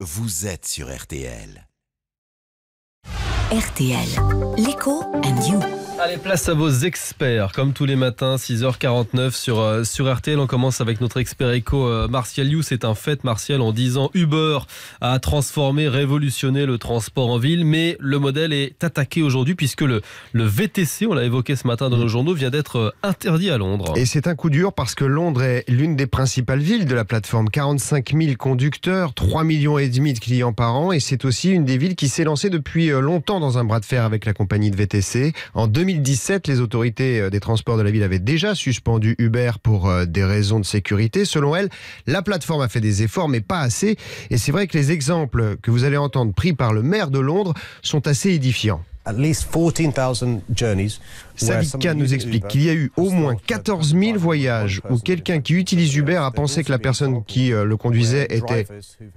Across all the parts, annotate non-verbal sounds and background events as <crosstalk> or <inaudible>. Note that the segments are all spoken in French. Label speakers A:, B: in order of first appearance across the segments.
A: Vous êtes sur RTL. RTL. L'écho and you. Allez, place à vos experts. Comme tous les matins, 6h49 sur, euh, sur RTL. On commence avec notre expert éco euh, Martial You. C'est un fait, Martial, en disant Uber a transformé, révolutionné le transport en ville. Mais le modèle est attaqué aujourd'hui puisque le, le VTC, on l'a évoqué ce matin dans nos journaux, vient d'être euh, interdit à Londres.
B: Et c'est un coup dur parce que Londres est l'une des principales villes de la plateforme. 45 000 conducteurs, 3 millions et demi de clients par an. Et c'est aussi une des villes qui s'est lancée depuis longtemps dans un bras de fer avec la compagnie de VTC. En 2000 2017, les autorités euh, des transports de la ville avaient déjà suspendu Uber pour euh, des raisons de sécurité. Selon elle, la plateforme a fait des efforts, mais pas assez. Et c'est vrai que les exemples que vous allez entendre pris par le maire de Londres sont assez édifiants. Savika nous explique qu'il y a eu au moins 14 000 voyages où quelqu'un qui utilise Uber a pensé que la personne qui euh, le conduisait était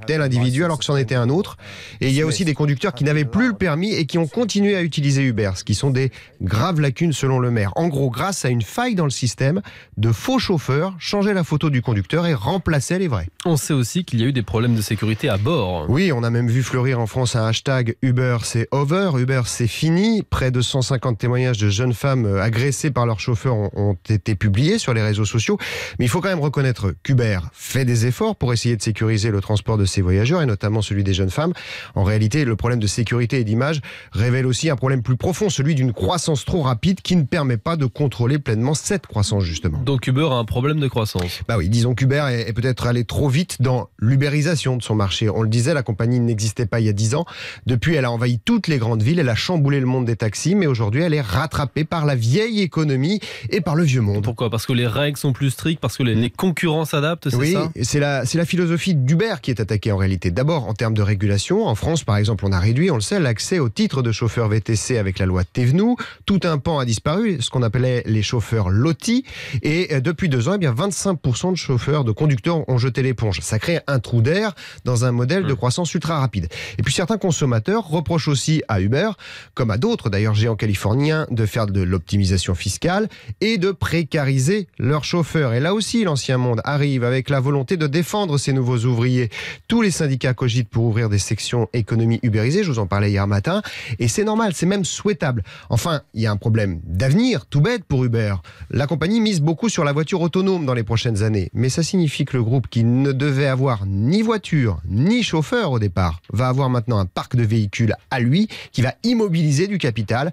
B: tel individu alors que c'en était un autre. Et il y a aussi des conducteurs qui n'avaient plus le permis et qui ont continué à utiliser Uber, ce qui sont des graves lacunes selon le maire. En gros, grâce à une faille dans le système, de faux chauffeurs changeaient la photo du conducteur et remplaçaient les vrais. On sait aussi qu'il y a eu des problèmes de sécurité à bord. Oui, on a même vu fleurir en France un hashtag Uber c'est over, Uber c'est fini. Près de 150 témoignages de jeunes femmes euh, agressées par leur chauffeur ont, été publiés sur les réseaux sociaux. Mais il faut quand même reconnaître qu'Uber fait des efforts pour essayer de sécuriser le transport de ses voyageurs et notamment celui des jeunes femmes. En réalité, le problème de sécurité et d'image révèle aussi un problème plus profond, celui d'une croissance trop rapide qui ne permet pas de contrôler pleinement cette croissance justement.
A: Donc Uber a un problème de croissance.
B: Bah oui, disons qu'Uber est, est peut-être allé trop vite dans l'ubérisation de son marché. On le disait, la compagnie n'existait pas il y a 10 ans. Depuis, elle a envahi toutes les grandes villes, elle a chamboulé le monde des taxis, mais aujourd'hui elle est rattrapée par la vieille économie et par le vieux monde. Pourquoi
A: Parce que les règles sont plus strictes, parce que les, mm. concurrents s'adaptent, c'est oui,
B: c'est la, c'est la philosophie d'Uber qui est attaquée en réalité. D'abord en termes de régulation, en France par exemple on a réduit, on le sait, l'accès au titre de chauffeur VTC avec la loi Thévenoud. Tout un pan a disparu, ce qu'on appelait les chauffeurs lotis. Et euh, depuis deux ans, eh bien 25% de chauffeurs, de conducteurs ont jeté l'éponge. Ça crée un trou d'air dans un modèle de mm. croissance ultra rapide. Et puis certains consommateurs reprochent aussi à Uber comme à d'autres d'ailleurs géants californiens, de faire de l'optimisation fiscale et de précariser leurs chauffeurs. Et là aussi, l'ancien monde arrive avec la volonté de défendre ces nouveaux ouvriers. Tous les syndicats cogitent pour ouvrir des sections économie Uberisée. je vous en parlais hier matin, et c'est normal, c'est même souhaitable. Enfin, il y a un problème d'avenir, tout bête pour Uber. La compagnie mise beaucoup sur la voiture autonome dans les prochaines années, mais ça signifie que le groupe qui ne devait avoir ni voiture, ni chauffeur au départ, va avoir maintenant un parc de véhicules à lui qui va immobiliser du capital.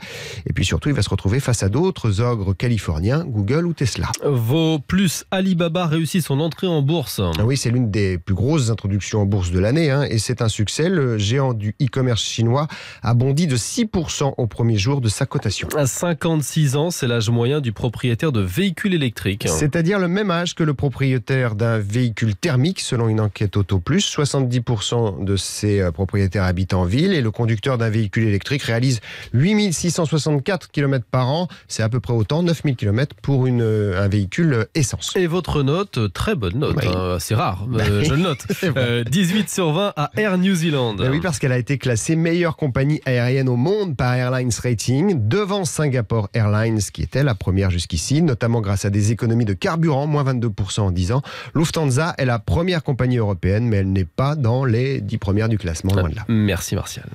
B: Et puis surtout, il va se retrouver face à d'autres ogres californiens, Google ou Tesla. Vos plus Alibaba réussit son entrée en bourse. Ah oui, c'est l'une des plus grosses introductions en bourse de l'année hein, et c'est un succès. Le géant du e-commerce chinois a bondi de 6% au premier jour de sa cotation. À 56
A: ans, c'est l'âge moyen du propriétaire de véhicules électriques. C'est-à-dire
B: le même âge que le propriétaire d'un véhicule thermique, selon une enquête Auto Plus. 70% de ces euh, propriétaires habitent en ville et le conducteur d'un véhicule électrique réalise 8664 km par an, c'est à peu près autant, 9000 km pour euh, un véhicule euh, essence. Et votre
A: note, euh, très bonne note, c'est hein, rare, bah, je le note, 18 <laughs> sur 20 à Air New Zealand.
B: Bah oui, parce qu'elle a été classée meilleure compagnie aérienne au monde par Airlines Rating, devant Singapore Airlines, qui était la première jusqu'ici, notamment grâce à des économies de carburant, moins 22% en 10 ans. Lufthansa est la première compagnie européenne, mais elle n'est pas dans les 10 premières du classement, loin de là.
A: Merci Martial.